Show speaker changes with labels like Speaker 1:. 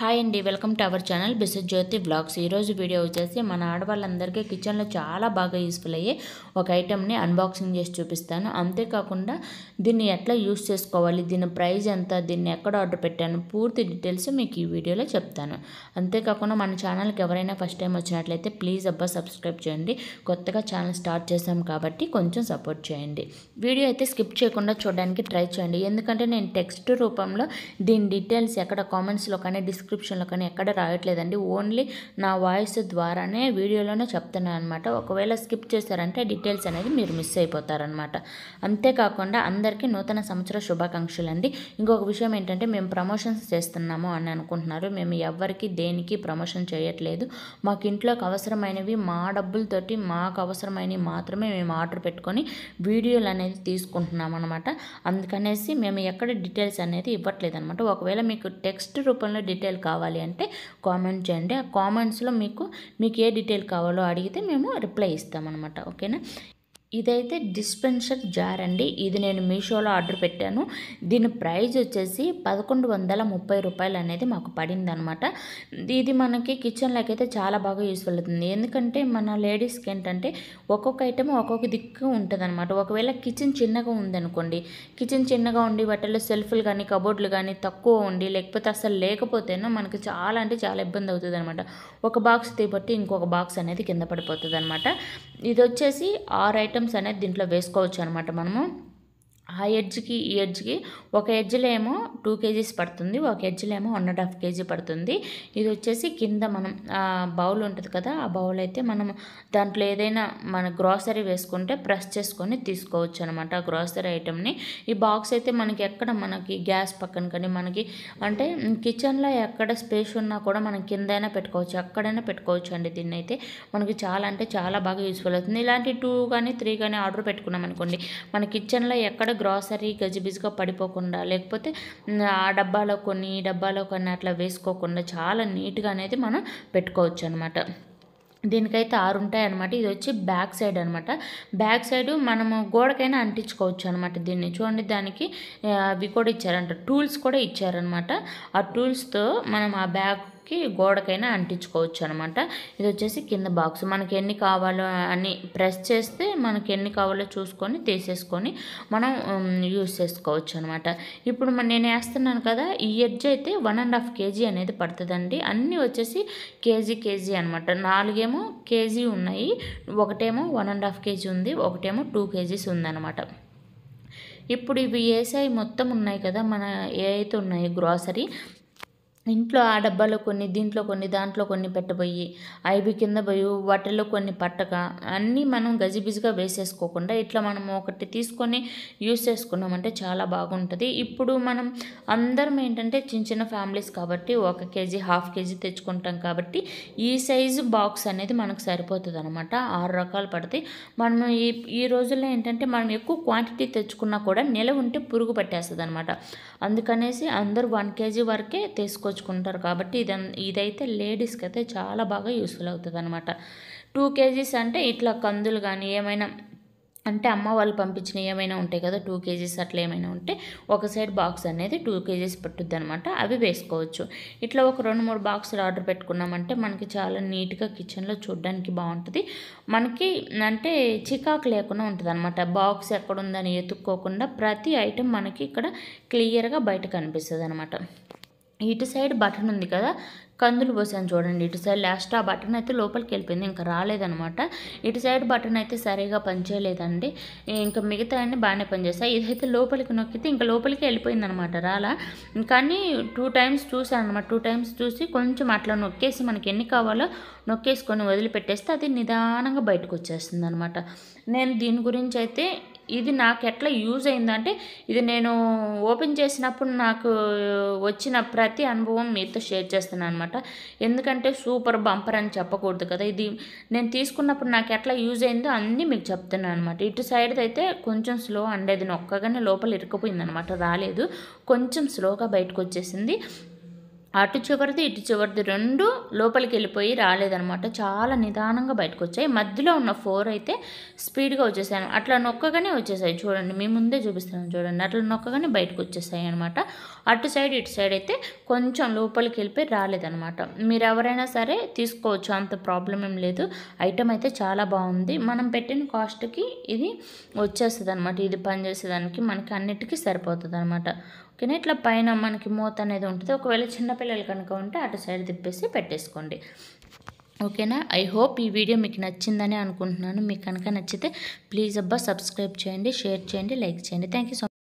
Speaker 1: hi అండి welcome to our channel బిసెస్ Jyothi blogs ఈరోజు వీడియో వచ్చేసి మన ఆడవాళ్ళందరికీ కిచెన్లో చాలా బాగా యూస్ఫుల్ అయ్యే ఒక ఐటెంని అన్బాక్సింగ్ చేసి చూపిస్తాను అంతేకాకుండా దీన్ని ఎట్లా యూస్ చేసుకోవాలి దీని ప్రైజ్ ఎంత దీన్ని ఎక్కడ ఆర్డర్ పెట్టాను పూర్తి డీటెయిల్స్ మీకు ఈ వీడియోలో చెప్తాను అంతేకాకుండా మన ఛానల్కి ఎవరైనా ఫస్ట్ టైం వచ్చినట్లయితే ప్లీజ్ అబ్బా సబ్స్క్రైబ్ చేయండి కొత్తగా ఛానల్ స్టార్ట్ చేశాం కాబట్టి కొంచెం సపోర్ట్ చేయండి వీడియో అయితే స్కిప్ చేయకుండా చూడడానికి ట్రై చేయండి ఎందుకంటే నేను టెక్స్ట్ రూపంలో దీని డీటెయిల్స్ ఎక్కడ కామెంట్స్లో కానీ డిస్క్ డిస్క్రిప్షన్లో కానీ ఎక్కడ రాయట్లేదండి ఓన్లీ నా వాయిస్ ద్వారానే వీడియోలోనే చెప్తున్నాను అనమాట ఒకవేళ స్కిప్ చేశారంటే డీటెయిల్స్ అనేది మీరు మిస్ అయిపోతారనమాట అంతేకాకుండా అందరికీ నూతన సంవత్సర శుభాకాంక్షలు అండి ఇంకొక విషయం ఏంటంటే మేము ప్రమోషన్స్ చేస్తున్నాము అని అనుకుంటున్నారు మేము ఎవరికి దేనికి ప్రమోషన్ చేయట్లేదు మాకు ఇంట్లోకి అవసరమైనవి మా డబ్బులతోటి మాకు అవసరమైనవి మాత్రమే మేము ఆర్డర్ పెట్టుకొని వీడియోలు అనేది తీసుకుంటున్నాం అనమాట అందుకనేసి మేము ఎక్కడ డీటెయిల్స్ అనేది ఇవ్వట్లేదు అనమాట ఒకవేళ మీకు టెక్స్ట్ రూపంలో డీటెయిల్ డీటెయిల్ కావాలి అంటే కామెంట్ చేయండి ఆ కామెంట్స్లో మీకు మీకు ఏ డీటెయిల్ కావాలో అడిగితే మేము రిప్లై ఇస్తామన్నమాట ఓకేనా ఇదైతే డిస్పెన్సర్ జార్ అండి ఇది నేను మీషోలో ఆర్డర్ పెట్టాను దీని ప్రైజ్ వచ్చేసి పదకొండు వందల ముప్పై రూపాయలు అనేది మాకు పడింది అనమాట ఇది మనకి కిచెన్లోకి అయితే చాలా బాగా యూస్ఫుల్ అవుతుంది ఎందుకంటే మన లేడీస్కి ఏంటంటే ఒక్కొక్క ఐటెం ఒక్కొక్క దిక్కు ఉంటుంది అనమాట ఒకవేళ కిచెన్ చిన్నగా ఉందనుకోండి కిచెన్ చిన్నగా ఉండి వాటిలో సెల్ఫ్లు కానీ కబోర్డ్లు కానీ తక్కువ ఉండి లేకపోతే అసలు లేకపోతేనో మనకి చాలా అంటే చాలా ఇబ్బంది అవుతుంది అనమాట ఒక బాక్స్ తీపట్టి ఇంకొక బాక్స్ అనేది కింద పడిపోతుంది ఇది వచ్చేసి ఆరు ఐటమ్ ఐటమ్స్ అనేది దీంట్లో వేసుకోవచ్చు అనమాట మనము ఆ ఎడ్జ్కి ఈ ఎడ్జ్కి ఒక ఎడ్జ్లో ఏమో టూ కేజీస్ పడుతుంది ఒక ఎడ్జ్లో ఏమో వన్ అండ్ హాఫ్ కేజీ పడుతుంది ఇది వచ్చేసి కింద మనం బౌల్ ఉంటుంది కదా ఆ బౌల్ అయితే మనం దాంట్లో ఏదైనా మన గ్రాసరీ వేసుకుంటే ప్రెస్ చేసుకొని తీసుకోవచ్చు అనమాట ఆ గ్రాసరీ ఐటెంని ఈ బాక్స్ అయితే మనకి ఎక్కడ మనకి గ్యాస్ పక్కన కానీ మనకి అంటే కిచెన్లో ఎక్కడ స్పేస్ ఉన్నా కూడా మనం కింద పెట్టుకోవచ్చు ఎక్కడైనా పెట్టుకోవచ్చు అండి దీన్ని అయితే మనకి చాలా అంటే చాలా బాగా యూస్ఫుల్ అవుతుంది ఇలాంటి టూ కానీ త్రీ కానీ ఆర్డర్ పెట్టుకున్నాం అనుకోండి మన కిచెన్లో ఎక్కడ గ్రాసరీ గజిబిజిగా పడిపోకుండా లేకపోతే ఆ డబ్బాలో కొన్ని ఈ డబ్బాలో కొన్ని అట్లా వేసుకోకుండా చాలా నీట్గా అనేది మనం పెట్టుకోవచ్చు అనమాట దీనికైతే ఆరు ఉంటాయి అనమాట ఇది వచ్చి బ్యాక్ సైడ్ అనమాట బ్యాక్ సైడ్ మనము గోడకైనా అంటించుకోవచ్చు అనమాట దీన్ని చూడండి దానికి అవి కూడా ఇచ్చారంట టూల్స్ కూడా ఇచ్చారనమాట ఆ టూల్స్తో మనం ఆ బ్యాగ్ కి గోడకైనా అంటించుకోవచ్చు అనమాట ఇది వచ్చేసి కింద బాక్స్ మనకి ఎన్ని కావాలో అని ప్రెస్ చేస్తే మనకి ఎన్ని కావాలో చూసుకొని తీసేసుకొని మనం యూస్ చేసుకోవచ్చు అనమాట ఇప్పుడు నేను వేస్తున్నాను కదా ఈ ఎడ్జ్ అయితే వన్ అండ్ హాఫ్ కేజీ అనేది పడుతుందండి అన్నీ వచ్చేసి కేజీ కేజీ అనమాట నాలుగేమో కేజీ ఉన్నాయి ఒకటేమో వన్ అండ్ హాఫ్ కేజీ ఉంది ఒకటేమో టూ కేజీస్ ఉందన్నమాట ఇప్పుడు ఇవి ఏసఐ మొత్తం ఉన్నాయి కదా మన ఏ అయితే ఉన్నాయి గ్రాసరీ ఇంట్లో ఆ డబ్బాలో కొన్ని దీంట్లో కొన్ని దాంట్లో కొన్ని పెట్టబోయి ఐబీ కింద పోయి వాటిల్లో కొన్ని పట్టక అన్నీ మనం గజిబిజిగా వేసేసుకోకుండా ఇట్లా మనం ఒకటి తీసుకొని యూస్ చేసుకున్నామంటే చాలా బాగుంటుంది ఇప్పుడు మనం అందరం ఏంటంటే చిన్న చిన్న ఫ్యామిలీస్ కాబట్టి ఒక కేజీ హాఫ్ కేజీ తెచ్చుకుంటాం కాబట్టి ఈ సైజు బాక్స్ అనేది మనకు సరిపోతుంది అనమాట ఆరు రకాలు పడతాయి మనం ఈ ఈ రోజుల్లో ఏంటంటే మనం ఎక్కువ క్వాంటిటీ తెచ్చుకున్నా కూడా నిల ఉంటే పురుగు పట్టేస్తుంది అనమాట అందుకనేసి అందరూ వన్ కేజీ వరకే తీసుకొచ్చు తెచ్చుకుంటారు కాబట్టి ఇది ఇదైతే లేడీస్కి అయితే చాలా బాగా యూస్ఫుల్ అవుతుంది అనమాట టూ కేజీస్ అంటే ఇట్లా కందులు కానీ ఏమైనా అంటే అమ్మ వాళ్ళు పంపించిన ఏమైనా ఉంటాయి కదా టూ కేజీస్ అట్లా ఏమైనా ఉంటే ఒక సైడ్ బాక్స్ అనేది టూ కేజీస్ పెట్టుద్ది అనమాట అవి వేసుకోవచ్చు ఇట్లా ఒక రెండు మూడు బాక్సులు ఆర్డర్ పెట్టుకున్నామంటే మనకి చాలా నీట్గా కిచెన్లో చూడడానికి బాగుంటుంది మనకి అంటే చికాకు లేకుండా ఉంటుంది అనమాట బాక్స్ ఎక్కడుందని ఎత్తుక్కోకుండా ప్రతి ఐటెం మనకి ఇక్కడ క్లియర్గా బయట కనిపిస్తుంది అనమాట ఇటు సైడ్ బటన్ ఉంది కదా కందులు పోసాను చూడండి ఇటు సైడ్ లాస్ట్ ఆ బటన్ అయితే లోపలికి వెళ్ళిపోయింది ఇంకా రాలేదనమాట ఇటు సైడ్ బటన్ అయితే సరిగా పనిచేయలేదండి ఇంకా మిగతా అన్ని బాగానే పనిచేస్తాయి ఇదైతే లోపలికి నొక్కితే ఇంకా లోపలికి వెళ్ళిపోయింది అనమాట రాలా కానీ టూ టైమ్స్ చూసాను అనమాట టూ టైమ్స్ చూసి కొంచెం అట్లా నొక్కేసి మనకి ఎన్ని కావాలో నొక్కేసుకొని వదిలిపెట్టేస్తే అది నిదానంగా బయటకు వచ్చేస్తుంది అనమాట నేను దీని గురించి అయితే ఇది నాకు ఎట్లా యూజ్ అయిందంటే ఇది నేను ఓపెన్ చేసినప్పుడు నాకు వచ్చిన ప్రతి అనుభవం మీతో షేర్ చేస్తున్నాను అనమాట ఎందుకంటే సూపర్ బంపర్ అని చెప్పకూడదు కదా ఇది నేను తీసుకున్నప్పుడు నాకు ఎట్లా యూజ్ అయిందో అన్నీ మీకు చెప్తున్నాను అనమాట ఇటు సైడ్ అయితే కొంచెం స్లో అండేది నొక్కగానే లోపల ఇరుక్కుపోయింది అనమాట రాలేదు కొంచెం స్లోగా బయటకు వచ్చేసింది అటు చివరిది ఇటు చివరిది రెండు లోపలికి వెళ్ళిపోయి రాలేదనమాట చాలా నిదానంగా బయటకు వచ్చాయి మధ్యలో ఉన్న ఫోర్ అయితే స్పీడ్గా వచ్చేసాయి అట్లా నొక్కగానే వచ్చేసాయి చూడండి మీ ముందే చూపిస్తున్నాను చూడండి అట్లా నొక్కగానే బయటకు వచ్చేసాయి అనమాట అటు సైడ్ ఇటు సైడ్ అయితే కొంచెం లోపలికి వెళ్ళిపోయి రాలేదనమాట మీరు ఎవరైనా సరే తీసుకోవచ్చు అంత ప్రాబ్లం ఏం లేదు ఐటమ్ అయితే చాలా బాగుంది మనం పెట్టిన కాస్ట్కి ఇది వచ్చేస్తుంది అనమాట ఇది పనిచేసేదానికి మనకి అన్నిటికీ సరిపోతుంది అనమాట ఓకేనా ఇట్లా పైన మనకి మూత అనేది ఉంటుంది ఒకవేళ చిన్నపిల్లలు కనుక ఉంటే అటు సైడ్ తిప్పేసి పెట్టేసుకోండి ఓకేనా ఐ హోప్ ఈ వీడియో మీకు నచ్చిందని అనుకుంటున్నాను మీకు కనుక నచ్చితే ప్లీజ్ అబ్బా సబ్స్క్రైబ్ చేయండి షేర్ చేయండి లైక్ చేయండి థ్యాంక్ సో